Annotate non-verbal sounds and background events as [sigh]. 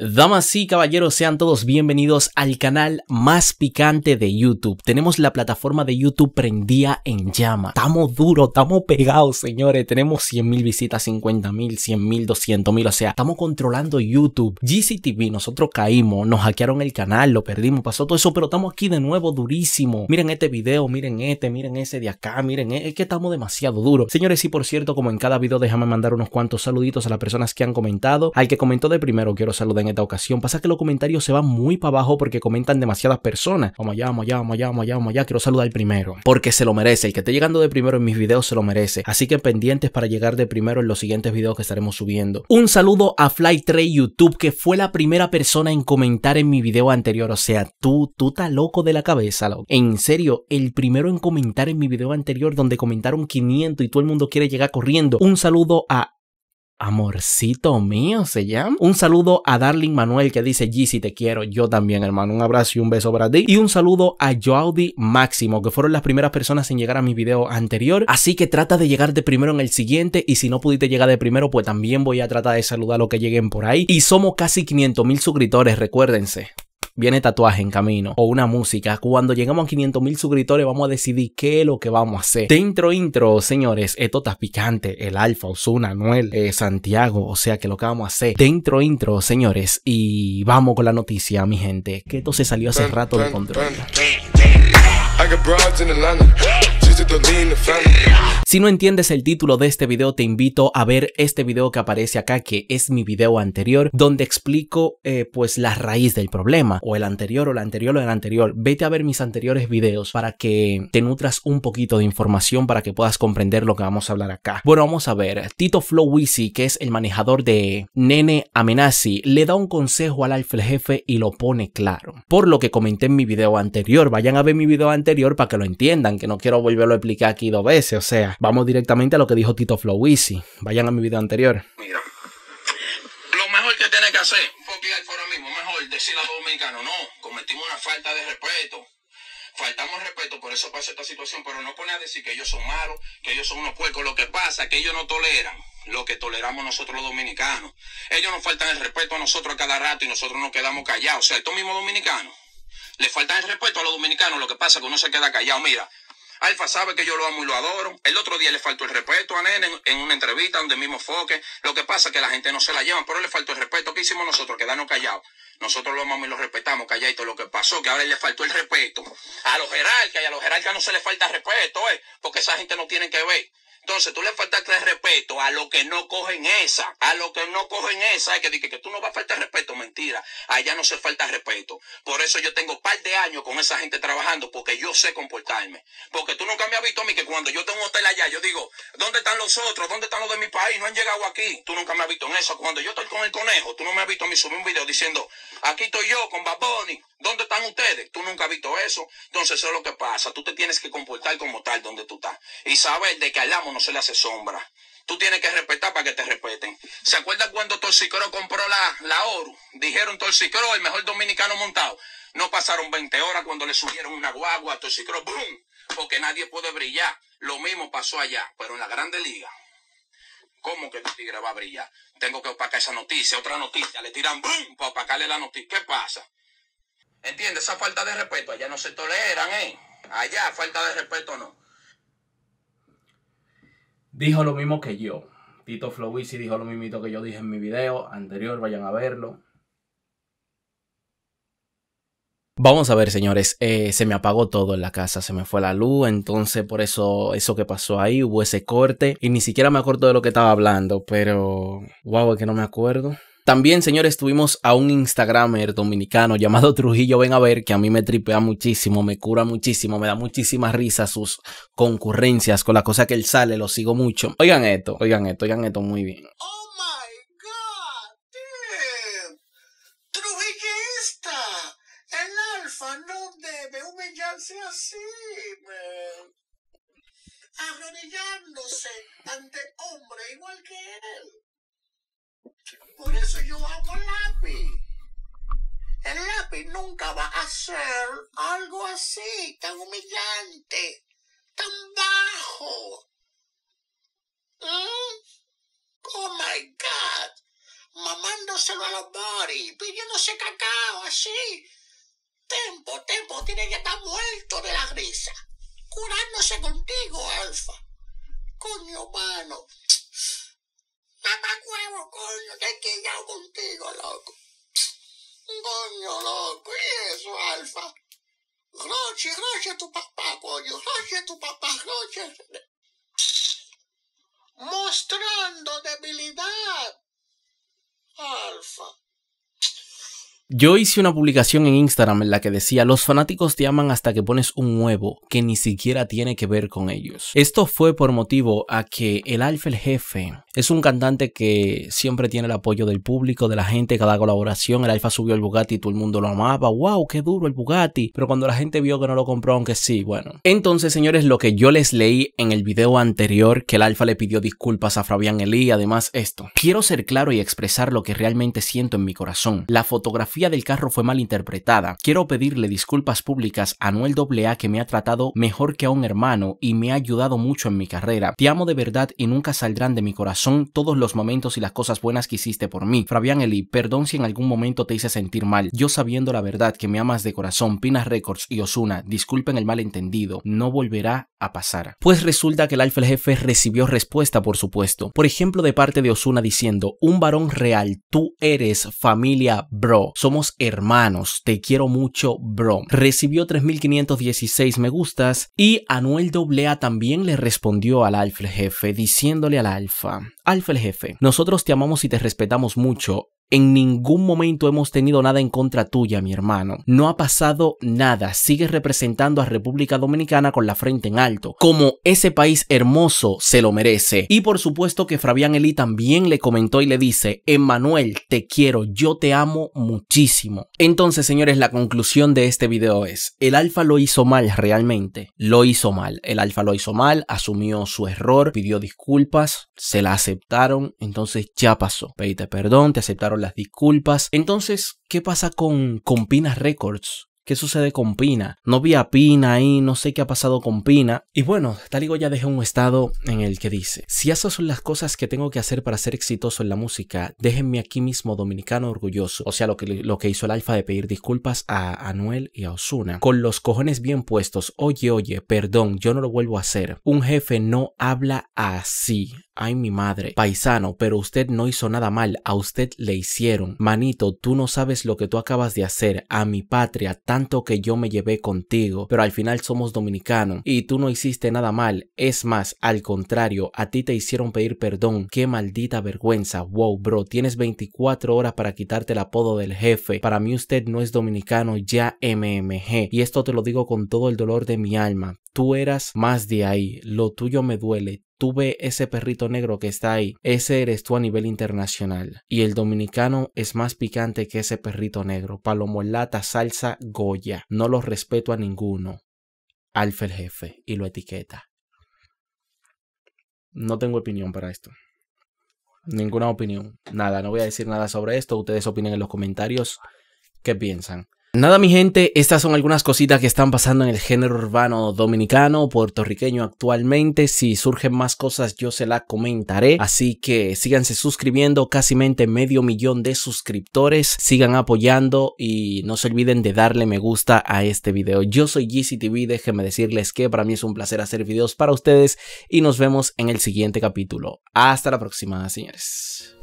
Damas y caballeros, sean todos bienvenidos al canal más picante de YouTube. Tenemos la plataforma de YouTube prendida en llama. Estamos duros, estamos pegados, señores. Tenemos 100.000 visitas, 50.000, 100.000, 200.000. O sea, estamos controlando YouTube. GCTV, nosotros caímos, nos hackearon el canal, lo perdimos, pasó todo eso, pero estamos aquí de nuevo durísimo. Miren este video, miren este, miren ese de acá, miren, e, es que estamos demasiado duros. Señores, y por cierto, como en cada video, déjame mandar unos cuantos saluditos a las personas que han comentado. Al que comentó de primero, quiero saludar en esta ocasión. Pasa que los comentarios se van muy para abajo porque comentan demasiadas personas. Vamos allá, vamos allá, vamos allá, vamos allá, vamos allá. Quiero saludar primero. Porque se lo merece. El que esté llegando de primero en mis videos se lo merece. Así que pendientes para llegar de primero en los siguientes videos que estaremos subiendo. Un saludo a FlyTray YouTube, que fue la primera persona en comentar en mi video anterior. O sea, tú, tú estás loco de la cabeza, loco. En serio, el primero en comentar en mi video anterior donde comentaron 500 y todo el mundo quiere llegar corriendo. Un saludo a Amorcito mío se llama. Un saludo a Darling Manuel que dice si te quiero, yo también hermano. Un abrazo y un beso para ti. Y un saludo a Joaudi Máximo que fueron las primeras personas en llegar a mi video anterior. Así que trata de llegar de primero en el siguiente y si no pudiste llegar de primero pues también voy a tratar de saludar a los que lleguen por ahí. Y somos casi 500 mil suscriptores, recuérdense viene tatuaje en camino o una música. Cuando llegamos a 500 mil suscriptores vamos a decidir qué es lo que vamos a hacer. dentro intro señores, esto está picante. El Alfa, Osuna, Noel, eh, Santiago, o sea que lo que vamos a hacer. dentro intro intro, señores, y vamos con la noticia, mi gente, que esto se salió hace rato de control. Si no entiendes el título de este video, te invito a ver este video que aparece acá, que es mi video anterior, donde explico eh, pues la raíz del problema, o el anterior, o el anterior, o el anterior. Vete a ver mis anteriores videos para que te nutras un poquito de información para que puedas comprender lo que vamos a hablar acá. Bueno, vamos a ver. Tito Flowisi, que es el manejador de Nene Amenazi, le da un consejo al alfa jefe y lo pone claro. Por lo que comenté en mi video anterior, vayan a ver mi video anterior para que lo entiendan, que no quiero volverlo a explicar aquí dos veces, o sea, Vamos directamente a lo que dijo Tito Flowisi. Vayan a mi video anterior. Mira, lo mejor que tiene que hacer copiar por ahora mismo, mejor decirle a los dominicanos, no, cometimos una falta de respeto. Faltamos respeto, por eso pasa esta situación, pero no pone a decir que ellos son malos, que ellos son unos puercos. Lo que pasa es que ellos no toleran lo que toleramos nosotros los dominicanos. Ellos nos faltan el respeto a nosotros a cada rato y nosotros nos quedamos callados. O sea, estos mismos dominicanos les faltan el respeto a los dominicanos, lo que pasa es que uno se queda callado. Mira, Alfa ah, sabe que yo lo amo y lo adoro. El otro día le faltó el respeto a Nene en, una entrevista donde mismo foque. Lo que pasa es que la gente no se la lleva, pero le faltó el respeto. ¿Qué hicimos nosotros? Quedarnos callados. Nosotros lo amamos y lo respetamos, calladito. Lo que pasó que ahora le faltó el respeto a los jerarcas y a los jerarcas no se les falta respeto, eh, porque esa gente no tiene que ver. Entonces tú le faltas el respeto a lo que no cogen esa, a lo que no cogen esa, que dije que, tú no vas a faltar respeto, mentira. Allá no se falta respeto. Por eso yo tengo par de años con esa gente trabajando, porque yo sé comportarme. Porque tú nunca me has visto a mí que cuando yo tengo un hotel allá, yo digo, ¿dónde están los otros? ¿Dónde están los de mi país? No han llegado aquí. Tú nunca me has visto en eso. Cuando yo estoy con el conejo, tú no me has visto a mí subir un video diciendo, aquí estoy yo con Baboni. ¿Dónde están ustedes? Tú nunca has visto eso. Entonces eso es lo que pasa. Tú te tienes que comportar como tal donde tú estás. Y saber de que hablamos no se le hace sombra. Tú tienes que respetar para que te respeten. ¿Se acuerdan cuando Torcicro compró la, la Oro? Dijeron Torcicro, el mejor dominicano montado. No pasaron 20 horas cuando le subieron una guagua a Torcicro. boom. Porque nadie puede brillar. Lo mismo pasó allá, pero en la Grande Liga. ¿Cómo que el tigre va a brillar? Tengo que opacar esa noticia, otra noticia. Le tiran boom para opacarle la noticia. ¿Qué pasa? ¿Entiendes? Esa falta de respeto allá no se toleran, ¿eh? Allá falta de respeto no dijo lo mismo que yo. Tito Flowisi dijo lo mismo que yo dije en mi video anterior, vayan a verlo. Vamos a ver, señores, eh, se me apagó todo en la casa, se me fue la luz, entonces por eso, eso que pasó ahí, hubo ese corte y ni siquiera me acuerdo de lo que estaba hablando, pero guau, es que no me acuerdo. También, señores, tuvimos a un Instagramer dominicano llamado [laughs] Trujillo Ven a ver, que a mí me tripea muchísimo, me cura muchísimo, me da muchísima risa sus concurrencias con la cosa que él sale, lo sigo mucho. Oigan esto, oigan esto, oigan esto muy bien. Oh my god, el alfa no debe humillarse así, man. Arrodillándose ante hombre igual que él. Por eso yo hago lápiz. El lápiz nunca va a ser algo así, tan humillante, tan bajo. ¿Mm? Oh my God. Mamándoselo a los body, pidiéndose cacao, así. Tempo, Tempo tiene que estar muerto de la grisa! Curándose contigo, Alfa. Coño, mano. Papá huevo, coño, te he contigo, loco. Coño, loco, y eso, Alfa. Roche, Roche tu papá, coño, Roche tu papá, Roche. Mostrando debilidad. Alfa. Yo hice una publicación en Instagram en la que decía, los fanáticos te aman hasta que pones un huevo que ni siquiera tiene que ver con ellos. Esto fue por motivo a que el Alfa el Jefe es un cantante que siempre tiene el apoyo del público, de la gente, cada colaboración. El Alfa subió el Bugatti y todo el mundo lo amaba. ¡Wow! ¡Qué duro el Bugatti! Pero cuando la gente vio que no lo compró, aunque sí, bueno. Entonces, señores, lo que yo les leí en el video anterior, que el Alfa le pidió disculpas a Fabián Elí, además esto. Quiero ser claro y expresar lo que realmente siento en mi corazón. La fotografía del carro fue mal interpretada. Quiero pedirle disculpas públicas a Noel AA que me ha tratado mejor que a un hermano y me ha ayudado mucho en mi carrera. Te amo de verdad y nunca saldrán de mi corazón todos los momentos y las cosas buenas que hiciste por mí. Fabián Eli, perdón si en algún momento te hice sentir mal. Yo sabiendo la verdad que me amas de corazón, Pinas Records y Osuna, disculpen el malentendido, no volverá a pasar. Pues resulta que el alfa el jefe recibió respuesta, por supuesto. Por ejemplo, de parte de Osuna diciendo, un varón real, tú eres familia bro. Somos hermanos, te quiero mucho, bro. Recibió 3.516 me gustas y Anuel doblea también le respondió al Alfa el jefe diciéndole al Alfa, Alfa el jefe, nosotros te amamos y te respetamos mucho, en ningún momento hemos tenido nada en contra tuya, mi hermano. No ha pasado nada. Sigues representando a República Dominicana con la frente en alto, como ese país hermoso se lo merece. Y por supuesto que Fabián Eli también le comentó y le dice, Emmanuel, te quiero, yo te amo muchísimo. Entonces, señores, la conclusión de este video es, el alfa lo hizo mal realmente, lo hizo mal, el alfa lo hizo mal, asumió su error, pidió disculpas, se la aceptaron, entonces ya pasó. Pedite perdón, te aceptaron las disculpas. Entonces, ¿qué pasa con, con Pina Records? ¿Qué sucede con Pina? No vi a Pina ahí, no sé qué ha pasado con Pina. Y bueno, como ya dejé un estado en el que dice, si esas son las cosas que tengo que hacer para ser exitoso en la música, déjenme aquí mismo dominicano orgulloso. O sea, lo que, lo que hizo el alfa de pedir disculpas a Anuel y a Osuna. Con los cojones bien puestos, oye, oye, perdón, yo no lo vuelvo a hacer. Un jefe no habla así. Ay, mi madre, paisano, pero usted no hizo nada mal, a usted le hicieron. Manito, tú no sabes lo que tú acabas de hacer a mi patria, tanto que yo me llevé contigo, pero al final somos dominicanos y tú no hiciste nada mal. Es más, al contrario, a ti te hicieron pedir perdón. Qué maldita vergüenza. Wow, bro, tienes 24 horas para quitarte el apodo del jefe. Para mí usted no es dominicano, ya MMG. Y esto te lo digo con todo el dolor de mi alma. Tú eras más de ahí, lo tuyo me duele tuve ese perrito negro que está ahí, ese eres tú a nivel internacional. Y el dominicano es más picante que ese perrito negro. palomolata, salsa, Goya. No los respeto a ninguno. Alfa el jefe y lo etiqueta. No tengo opinión para esto. Ninguna opinión. Nada, no voy a decir nada sobre esto. Ustedes opinen en los comentarios qué piensan. Nada mi gente, estas son algunas cositas que están pasando en el género urbano dominicano, puertorriqueño actualmente. Si surgen más cosas yo se las comentaré. Así que síganse suscribiendo, casi medio millón de suscriptores. Sigan apoyando y no se olviden de darle me gusta a este video. Yo soy GCTV, déjenme decirles que para mí es un placer hacer videos para ustedes y nos vemos en el siguiente capítulo. Hasta la próxima, señores.